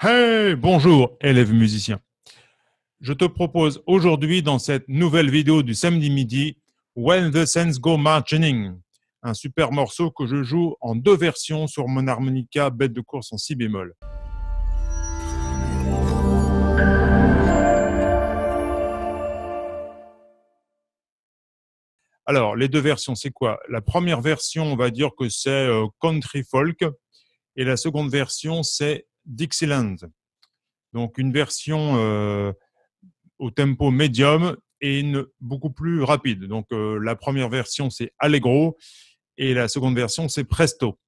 Hey, bonjour, élèves musiciens Je te propose aujourd'hui dans cette nouvelle vidéo du samedi midi When the Sense Go Marching, un super morceau que je joue en deux versions sur mon harmonica bête de course en si bémol. Alors, les deux versions, c'est quoi La première version, on va dire que c'est euh, country folk, et la seconde version, c'est Dixieland. Donc une version euh, au tempo médium et une beaucoup plus rapide. Donc euh, la première version c'est Allegro et la seconde version c'est Presto.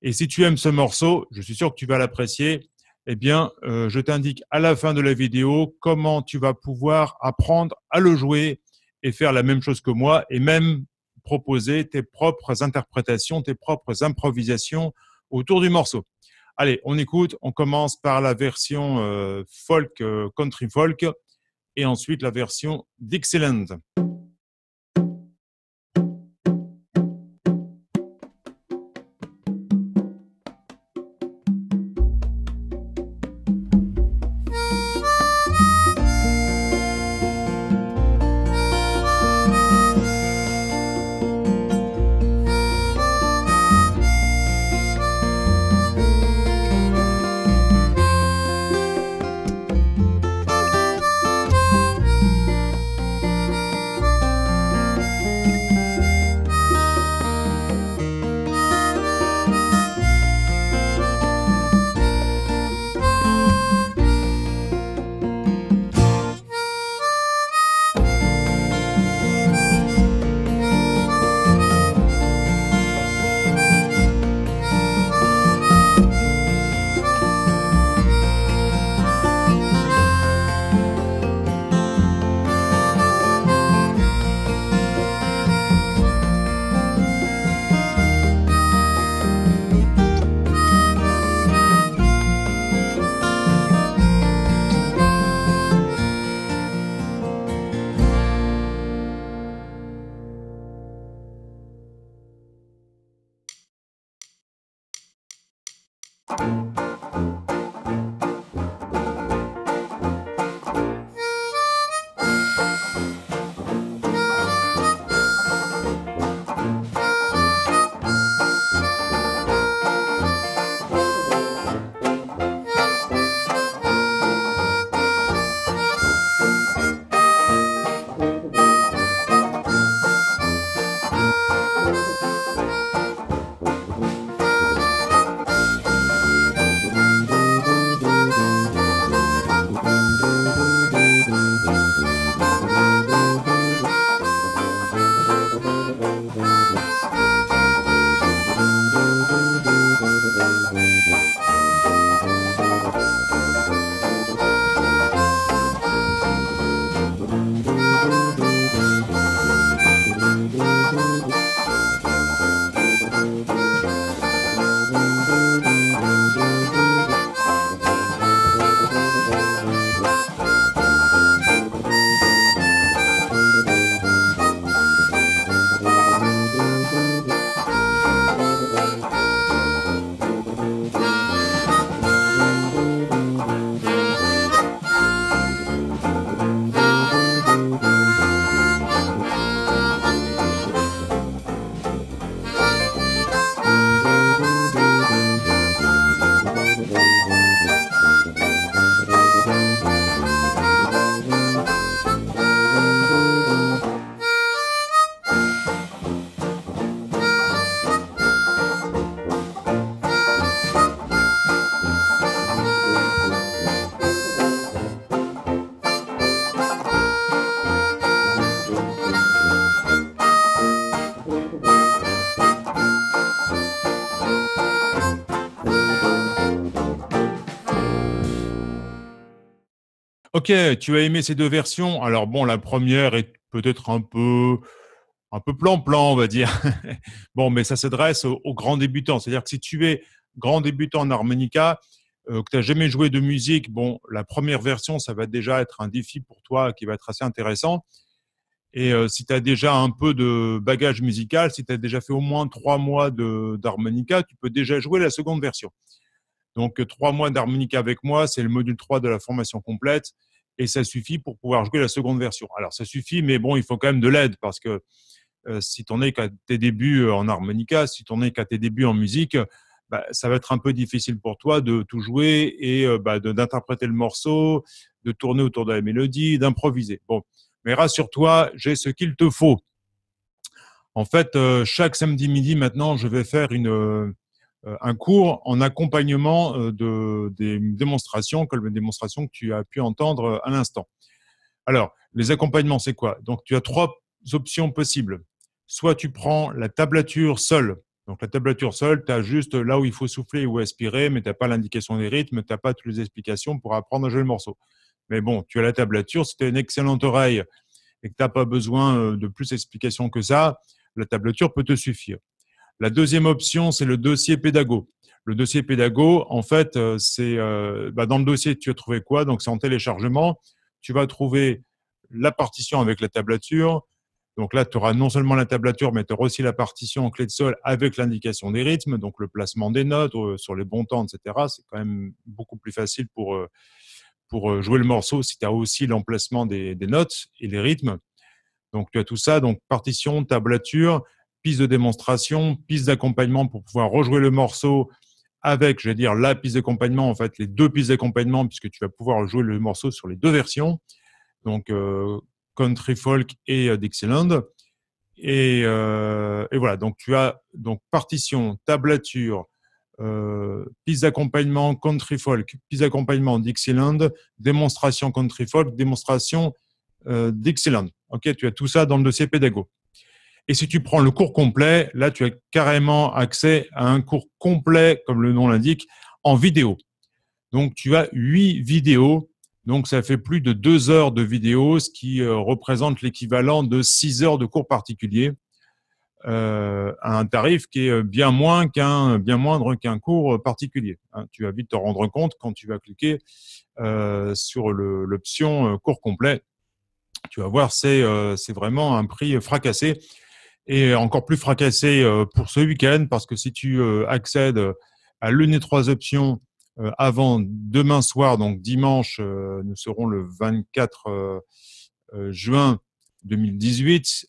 Et si tu aimes ce morceau, je suis sûr que tu vas l'apprécier. Eh bien, euh, je t'indique à la fin de la vidéo comment tu vas pouvoir apprendre à le jouer et faire la même chose que moi et même proposer tes propres interprétations, tes propres improvisations autour du morceau. Allez, on écoute. On commence par la version euh, folk, euh, country folk, et ensuite la version d'Excellent. Ok, tu as aimé ces deux versions. Alors bon, la première est peut-être un peu un peu plan-plan, on va dire. bon, mais ça s'adresse aux, grands débutants. C'est-à-dire que si tu es grand débutant en harmonica, euh, que tu n'as jamais joué de musique, bon, la première version, ça va déjà être un défi pour toi qui va être assez intéressant. Et euh, si tu as déjà un peu de bagage musical, si tu as déjà fait au moins trois mois d'harmonica, tu peux déjà jouer la seconde version. Donc, euh, trois mois d'harmonica avec moi, c'est le module 3 de la formation complète et ça suffit pour pouvoir jouer la seconde version. Alors, ça suffit, mais bon, il faut quand même de l'aide parce que euh, si tu n'es qu'à tes débuts euh, en harmonica, si tu n'es qu'à tes débuts en musique, bah, ça va être un peu difficile pour toi de tout jouer et bah, d'interpréter le morceau, de tourner autour de la mélodie, d'improviser. Bon, mais rassure-toi, j'ai ce qu'il te faut. En fait, chaque samedi midi maintenant, je vais faire une, euh, un cours en accompagnement euh, de, des démonstrations, comme les démonstrations que tu as pu entendre euh, à l'instant. Alors, les accompagnements, c'est quoi Donc, tu as trois options possibles. Soit tu prends la tablature seule. Donc, la tablature seule, tu as juste là où il faut souffler ou aspirer, mais tu n'as pas l'indication des rythmes, tu n'as pas toutes les explications pour apprendre à jouer le morceau. Mais bon, tu as la tablature, si tu as une excellente oreille et que tu n'as pas besoin de plus d'explications que ça, la tablature peut te suffire. La deuxième option, c'est le dossier pédago. Le dossier pédago, en fait, euh, c'est euh, bah, dans le dossier, tu as trouvé quoi Donc, c'est en téléchargement. Tu vas trouver la partition avec la tablature. Donc là, tu auras non seulement la tablature, mais tu auras aussi la partition en clé de sol avec l'indication des rythmes, donc le placement des notes euh, sur les bons temps, etc. C'est quand même beaucoup plus facile pour, pour jouer le morceau si tu as aussi l'emplacement des, notes et les rythmes. Donc tu as tout ça, donc partition, tablature, piste de démonstration, piste d'accompagnement pour pouvoir rejouer le morceau avec, je vais dire, la piste d'accompagnement, en fait, les deux pistes d'accompagnement, puisque tu vas pouvoir jouer le morceau sur les deux versions, donc euh, country folk et euh, Dixieland. Euh, et, voilà, donc tu as donc partition, tablature, piste d'accompagnement country folk, piste d'accompagnement Dixieland, démonstration country folk, démonstration Dixieland. Ok, tu as tout ça dans le dossier pédago. Et si tu prends le cours complet, là, tu as carrément accès à un cours complet, comme le nom l'indique, en vidéo. Donc, tu as huit vidéos. Donc, ça fait plus de deux heures de vidéos, ce qui euh, représente l'équivalent de six heures de cours particulier, euh, à un tarif qui est bien, bien moindre qu'un cours particulier. Hein. tu vas vite te rendre compte quand tu vas cliquer euh, sur l'option cours complet. Tu vas voir, c'est vraiment un prix fracassé et encore plus fracassé euh, pour ce week-end parce que si tu euh, accèdes euh, à l'une des trois options avant demain soir, donc dimanche, nous serons le 24 juin 2018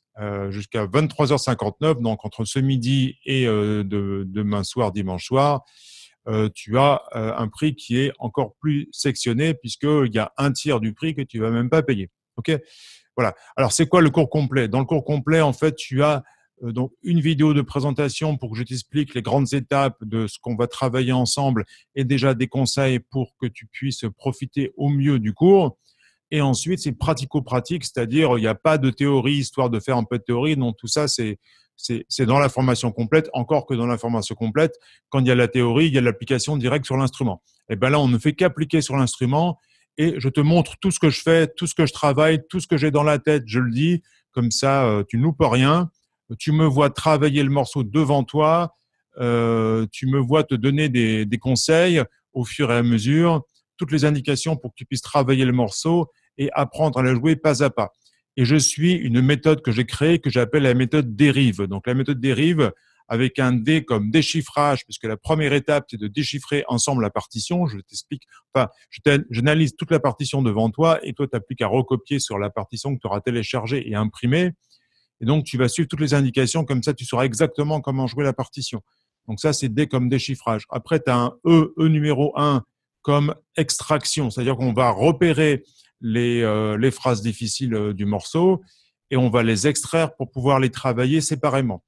jusqu'à 23h59, donc entre ce midi et demain soir, dimanche soir, tu as un prix qui est encore plus sectionné puisqu'il y a un tiers du prix que tu vas même pas payer. Ok voilà. Alors, c'est quoi le cours complet Dans le cours complet, en fait, tu as euh, donc une vidéo de présentation pour que je t'explique les grandes étapes de ce qu'on va travailler ensemble et déjà des conseils pour que tu puisses profiter au mieux du cours. Et ensuite, c'est pratico-pratique, c'est-à-dire il n'y a pas de théorie, histoire de faire un peu de théorie. Non, tout ça, c'est c'est dans la formation complète, encore que dans la formation complète, quand il y a la théorie, il y a l'application directe sur l'instrument. Et eh ben là, on ne fait qu'appliquer sur l'instrument et je te montre tout ce que je fais, tout ce que je travaille, tout ce que j'ai dans la tête, je le dis, comme ça euh, tu ne loupes rien, tu me vois travailler le morceau devant toi, euh, tu me vois te donner des, des, conseils au fur et à mesure, toutes les indications pour que tu puisses travailler le morceau et apprendre à le jouer pas à pas. Et je suis une méthode que j'ai créée que j'appelle la méthode dérive. Donc la méthode dérive, avec un D comme déchiffrage, puisque la première étape, c'est de déchiffrer ensemble la partition. Je t'explique, enfin, j'analyse toute la partition devant toi et toi, tu n'as plus qu'à recopier sur la partition que tu auras téléchargée et imprimée. Et donc, tu vas suivre toutes les indications, comme ça, tu sauras exactement comment jouer la partition. Donc, ça, c'est D comme déchiffrage. Après, tu as un E, E numéro 1, comme extraction, c'est-à-dire qu'on va repérer les, euh, les phrases difficiles euh, du morceau et on va les extraire pour pouvoir les travailler séparément.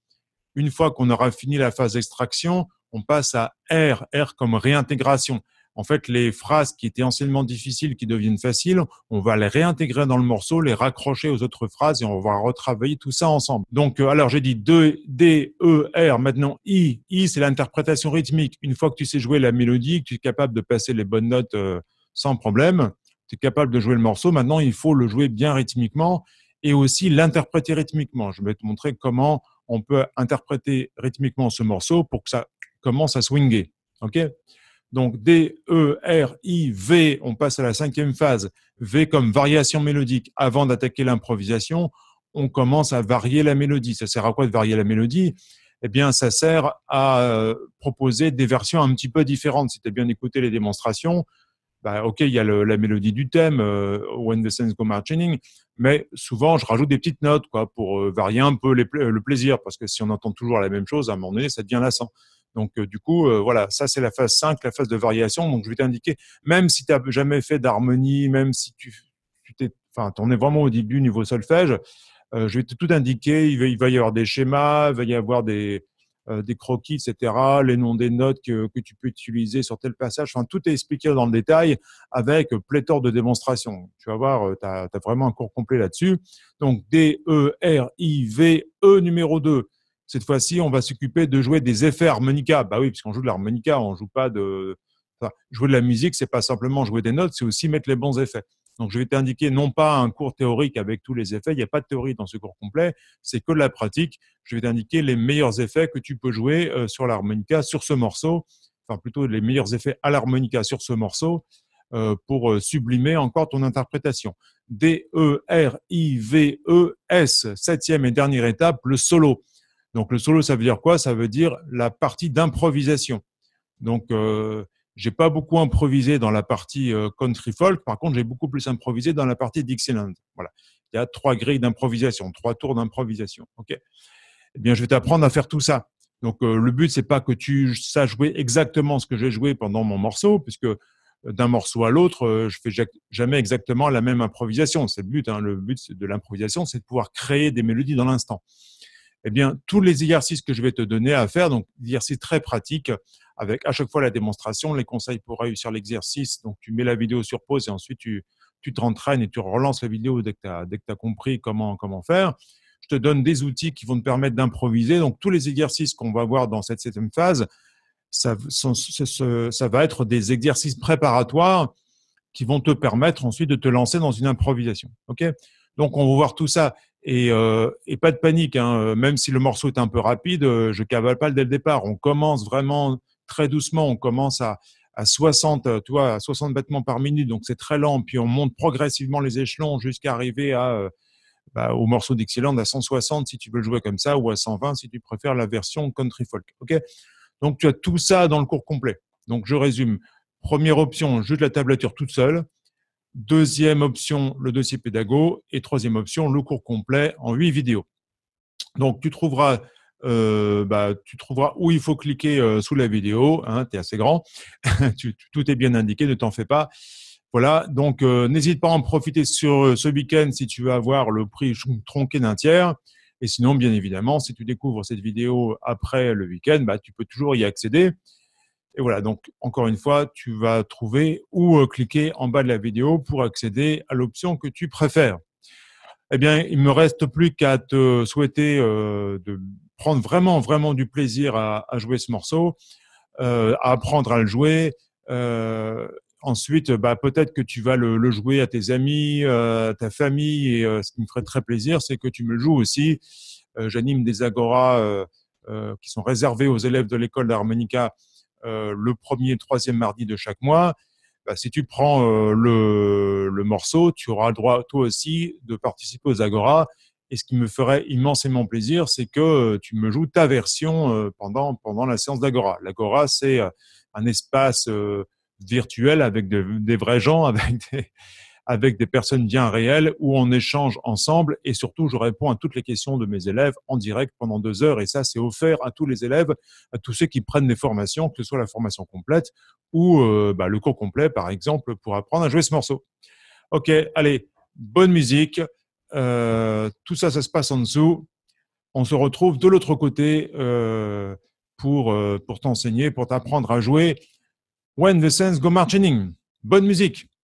Une fois qu'on aura fini la phase d'extraction, on passe à R, R comme réintégration. En fait, les phrases qui étaient anciennement difficiles, qui deviennent faciles, on va les réintégrer dans le morceau, les raccrocher aux autres phrases et on va retravailler tout ça ensemble. Donc, euh, alors j'ai dit 2, D, E, R, maintenant I. I, c'est l'interprétation rythmique. Une fois que tu sais jouer la mélodie, que tu es capable de passer les bonnes notes euh, sans problème, tu es capable de jouer le morceau. Maintenant, il faut le jouer bien rythmiquement et aussi l'interpréter rythmiquement. Je vais te montrer comment on peut interpréter rythmiquement ce morceau pour que ça commence à swinger. OK donc D, E, R, I, V, on passe à la cinquième phase. V comme variation mélodique. Avant d'attaquer l'improvisation, on commence à varier la mélodie. Ça sert à quoi de varier la mélodie Eh bien, ça sert à euh, proposer des versions un petit peu différentes. Si tu as bien écouté les démonstrations, bah, OK, il y a la mélodie du thème, euh, When the Saints Go Marching, mais souvent je rajoute des petites notes quoi pour euh, varier un peu euh, le plaisir parce que si on entend toujours la même chose à un moment donné ça devient lassant donc euh, du coup voilà ça c'est la phase 5 la phase de variation donc je vais t'indiquer même si tu n'as jamais fait d'harmonie même si tu t'es enfin es vraiment au début niveau solfège je vais tout indiquer il va, il va, y avoir des schémas il va y avoir des euh, des croquis, etc., les noms des notes que, tu peux utiliser sur tel passage. Enfin, tout est expliqué dans le détail avec pléthore de démonstrations. Tu vas voir, euh, tu as, vraiment un cours complet là-dessus. Donc, D, E, R, I, V, E numéro 2. Cette fois-ci, on va s'occuper de jouer des effets harmonica. Bah oui, puisqu'on joue de l'harmonica, on joue pas de. Enfin, jouer de la musique, c'est pas simplement jouer des notes, c'est aussi mettre les bons effets. Donc, je vais t'indiquer non pas un cours théorique avec tous les effets, il n'y a pas de théorie dans ce cours complet, c'est que de la pratique. Je vais t'indiquer les meilleurs effets que tu peux jouer euh, sur l'harmonica, sur ce morceau, enfin plutôt les meilleurs effets à l'harmonica sur ce morceau euh, pour euh, sublimer encore ton interprétation. D-E-R-I-V-E-S, septième et dernière étape, le solo. Donc le solo, ça veut dire quoi Ça veut dire la partie d'improvisation. Donc j'ai pas beaucoup improvisé dans la partie euh, country folk. Par contre, j'ai beaucoup plus improvisé dans la partie Dixieland. Voilà. Il y a trois grilles d'improvisation, trois tours d'improvisation. Ok. Eh bien, je vais t'apprendre à faire tout ça. Donc, euh, le but c'est pas que tu saches jouer exactement ce que j'ai joué pendant mon morceau, puisque euh, d'un morceau à l'autre, je fais jamais exactement la même improvisation. C'est le but. Hein. Le but de l'improvisation, c'est de pouvoir créer des mélodies dans l'instant eh bien, tous les exercices que je vais te donner à faire, donc exercices très pratiques, avec à chaque fois la démonstration, les conseils pour réussir l'exercice. Donc, tu mets la vidéo sur pause et ensuite tu, tu te et tu relances la vidéo dès que tu as, compris comment, comment faire. Je te donne des outils qui vont te permettre d'improviser. Donc, tous les exercices qu'on va voir dans cette septième phase, ça, ça, va être des exercices préparatoires qui vont te permettre ensuite de te lancer dans une improvisation. ok Donc, on va voir tout ça. Euh, et, pas de panique, hein, euh, même si le morceau est un peu rapide, euh, je cavale pas dès le départ. On commence vraiment très doucement, on commence à, à 60, à 60 battements par minute, donc c'est très lent. Puis on monte progressivement les échelons jusqu'à arriver bah, au morceau d'excellent, à 160 si tu veux le jouer comme ça, ou à 120 si tu préfères la version country folk. donc tu as tout ça dans le cours complet. Donc je résume. Première option, juste la tablature toute seule. Deuxième option, le dossier pédago. Et troisième option, le cours complet en huit vidéos. Donc, tu trouveras, euh, bah, tu trouveras où il faut cliquer euh, sous la vidéo. Hein, tu es assez grand. tout est bien indiqué, ne t'en fais pas. Voilà, donc euh, n'hésite pas à en profiter sur ce week-end si tu veux avoir le prix tronqué d'un tiers. Et sinon, bien évidemment, si tu découvres cette vidéo après le week-end, bah, tu peux toujours y accéder. Et voilà, donc encore une fois, tu vas trouver ou euh, cliquer en bas de la vidéo pour accéder à l'option que tu préfères. Eh bien, il me reste plus qu'à te souhaiter euh, de prendre vraiment, vraiment du plaisir à, jouer ce morceau, euh, à apprendre à le jouer. ensuite, bah, peut-être que tu vas le, jouer à tes amis, à ta famille. Et ce qui me ferait très plaisir, c'est que tu me le joues aussi. J'anime des agoras qui sont réservés aux élèves de l'école d'harmonica euh, le premier et troisième mardi de chaque mois, bah, si tu prends euh, le, morceau, tu auras le droit, toi aussi, de participer aux Agora. Et ce qui me ferait immensément plaisir, c'est que euh, tu me joues ta version pendant, pendant la séance d'Agora. L'Agora, c'est un espace virtuel avec des vrais gens, avec des, avec des personnes bien réelles où on échange ensemble et surtout je réponds à toutes les questions de mes élèves en direct pendant deux heures et ça c'est offert à tous les élèves, à tous ceux qui prennent des formations, que ce soit la formation complète ou euh, bah, le cours complet par exemple pour apprendre à jouer ce morceau. Ok, allez, bonne musique, euh, tout ça ça se passe en dessous, on se retrouve de l'autre côté euh, pour, pour t'enseigner, pour t'apprendre à jouer. When the Sense Go Marching. Bonne musique